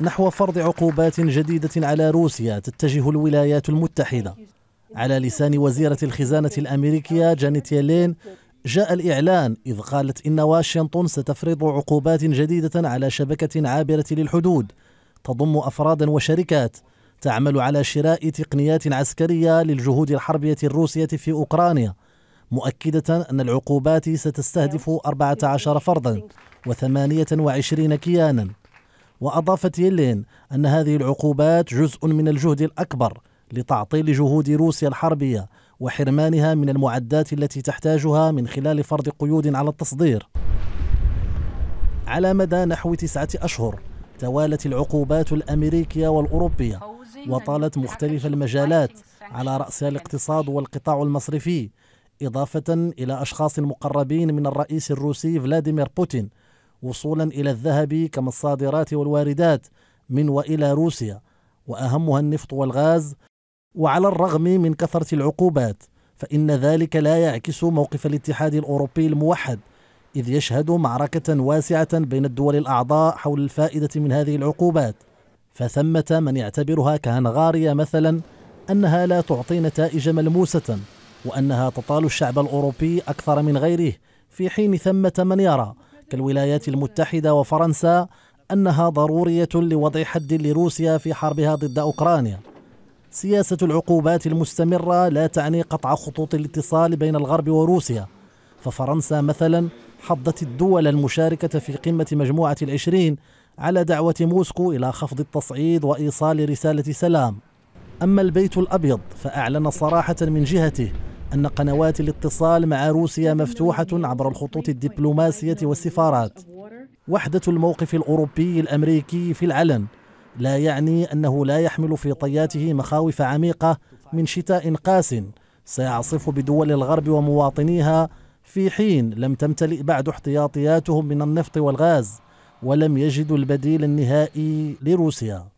نحو فرض عقوبات جديدة على روسيا تتجه الولايات المتحدة على لسان وزيرة الخزانة الأمريكية جانيت يلين جاء الإعلان إذ قالت إن واشنطن ستفرض عقوبات جديدة على شبكة عابرة للحدود تضم أفرادا وشركات تعمل على شراء تقنيات عسكرية للجهود الحربية الروسية في أوكرانيا مؤكدة أن العقوبات ستستهدف 14 فردا و28 كيانا وأضافت يلين أن هذه العقوبات جزء من الجهد الأكبر لتعطيل جهود روسيا الحربية وحرمانها من المعدات التي تحتاجها من خلال فرض قيود على التصدير على مدى نحو تسعة أشهر توالت العقوبات الأمريكية والأوروبية وطالت مختلف المجالات على رأسها الاقتصاد والقطاع المصرفي إضافة إلى أشخاص مقربين من الرئيس الروسي فلاديمير بوتين وصولا إلى الذهب كما الصادرات والواردات من وإلى روسيا وأهمها النفط والغاز وعلى الرغم من كثرة العقوبات فإن ذلك لا يعكس موقف الاتحاد الأوروبي الموحد إذ يشهد معركة واسعة بين الدول الأعضاء حول الفائدة من هذه العقوبات فثمة من يعتبرها كهنغاريا مثلا أنها لا تعطي نتائج ملموسة وأنها تطال الشعب الأوروبي أكثر من غيره في حين ثمة من يرى كالولايات المتحدة وفرنسا أنها ضرورية لوضع حد لروسيا في حربها ضد أوكرانيا سياسة العقوبات المستمرة لا تعني قطع خطوط الاتصال بين الغرب وروسيا ففرنسا مثلا حضت الدول المشاركة في قمة مجموعة العشرين على دعوة موسكو إلى خفض التصعيد وإيصال رسالة سلام أما البيت الأبيض فأعلن صراحة من جهته أن قنوات الاتصال مع روسيا مفتوحة عبر الخطوط الدبلوماسية والسفارات وحدة الموقف الأوروبي الأمريكي في العلن لا يعني أنه لا يحمل في طياته مخاوف عميقة من شتاء قاس سيعصف بدول الغرب ومواطنيها في حين لم تمتلئ بعد احتياطياتهم من النفط والغاز ولم يجدوا البديل النهائي لروسيا